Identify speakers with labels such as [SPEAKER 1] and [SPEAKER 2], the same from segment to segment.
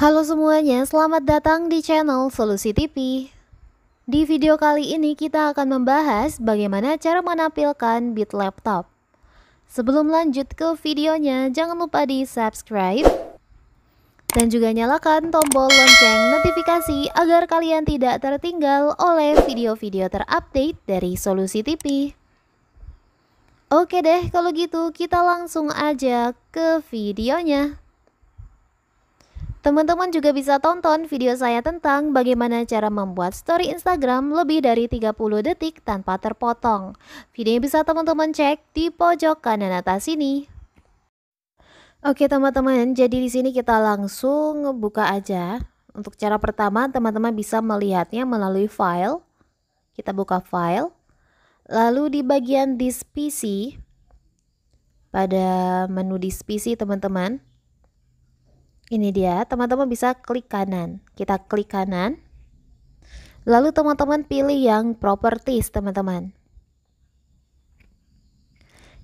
[SPEAKER 1] Halo semuanya, selamat datang di channel Solusi TV. Di video kali ini kita akan membahas bagaimana cara menampilkan bit laptop. Sebelum lanjut ke videonya, jangan lupa di subscribe dan juga nyalakan tombol lonceng notifikasi agar kalian tidak tertinggal oleh video-video terupdate dari Solusi TV. Oke deh, kalau gitu kita langsung aja ke videonya. Teman-teman juga bisa tonton video saya tentang bagaimana cara membuat story Instagram lebih dari 30 detik tanpa terpotong. Videonya bisa teman-teman cek di pojok kanan atas ini Oke teman-teman, jadi di sini kita langsung buka aja. Untuk cara pertama, teman-teman bisa melihatnya melalui file. Kita buka file. Lalu di bagian this PC, pada menu this PC teman-teman, ini dia, teman-teman bisa klik kanan. Kita klik kanan. Lalu teman-teman pilih yang properties, teman-teman.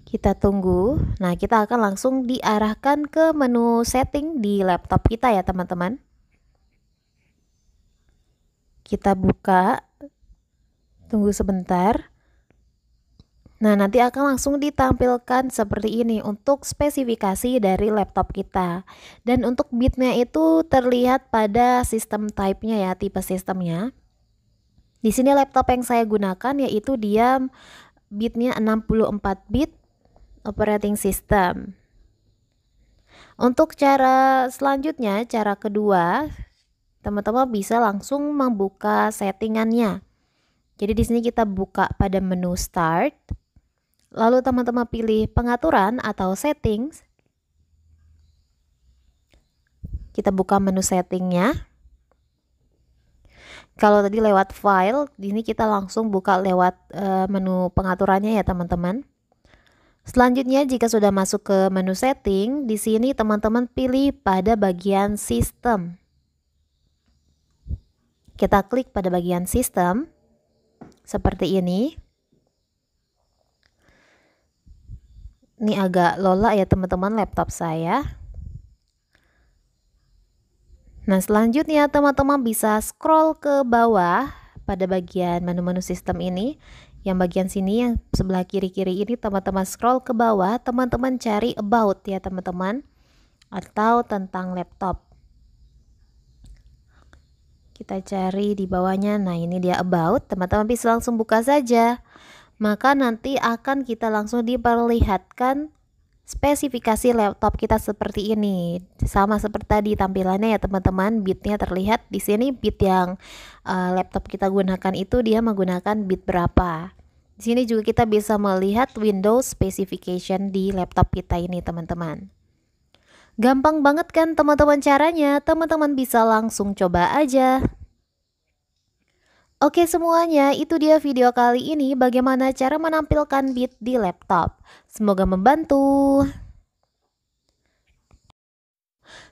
[SPEAKER 1] Kita tunggu. Nah, kita akan langsung diarahkan ke menu setting di laptop kita ya, teman-teman. Kita buka. Tunggu sebentar. Nah, nanti akan langsung ditampilkan seperti ini untuk spesifikasi dari laptop kita. Dan untuk bitnya itu terlihat pada sistem type-nya ya, tipe sistemnya. Di sini laptop yang saya gunakan yaitu dia bitnya 64 bit operating system. Untuk cara selanjutnya, cara kedua, teman-teman bisa langsung membuka settingannya. Jadi di sini kita buka pada menu start Lalu teman-teman pilih pengaturan atau settings. Kita buka menu settingnya. Kalau tadi lewat file, ini kita langsung buka lewat eh, menu pengaturannya ya teman-teman. Selanjutnya jika sudah masuk ke menu setting, di sini teman-teman pilih pada bagian sistem. Kita klik pada bagian sistem seperti ini. ini agak lola ya teman-teman laptop saya nah selanjutnya teman-teman bisa scroll ke bawah pada bagian menu-menu sistem ini yang bagian sini yang sebelah kiri-kiri ini teman-teman scroll ke bawah teman-teman cari about ya teman-teman atau tentang laptop kita cari di bawahnya nah ini dia about teman-teman bisa langsung buka saja maka nanti akan kita langsung diperlihatkan spesifikasi laptop kita seperti ini sama seperti tadi tampilannya ya teman-teman bitnya terlihat di sini bit yang uh, laptop kita gunakan itu dia menggunakan bit berapa di sini juga kita bisa melihat Windows specification di laptop kita ini teman-teman gampang banget kan teman-teman caranya teman-teman bisa langsung coba aja Oke semuanya, itu dia video kali ini bagaimana cara menampilkan bit di laptop. Semoga membantu.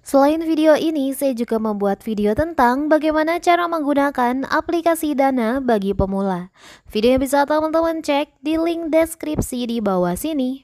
[SPEAKER 1] Selain video ini, saya juga membuat video tentang bagaimana cara menggunakan aplikasi Dana bagi pemula. Video yang bisa teman-teman cek di link deskripsi di bawah sini.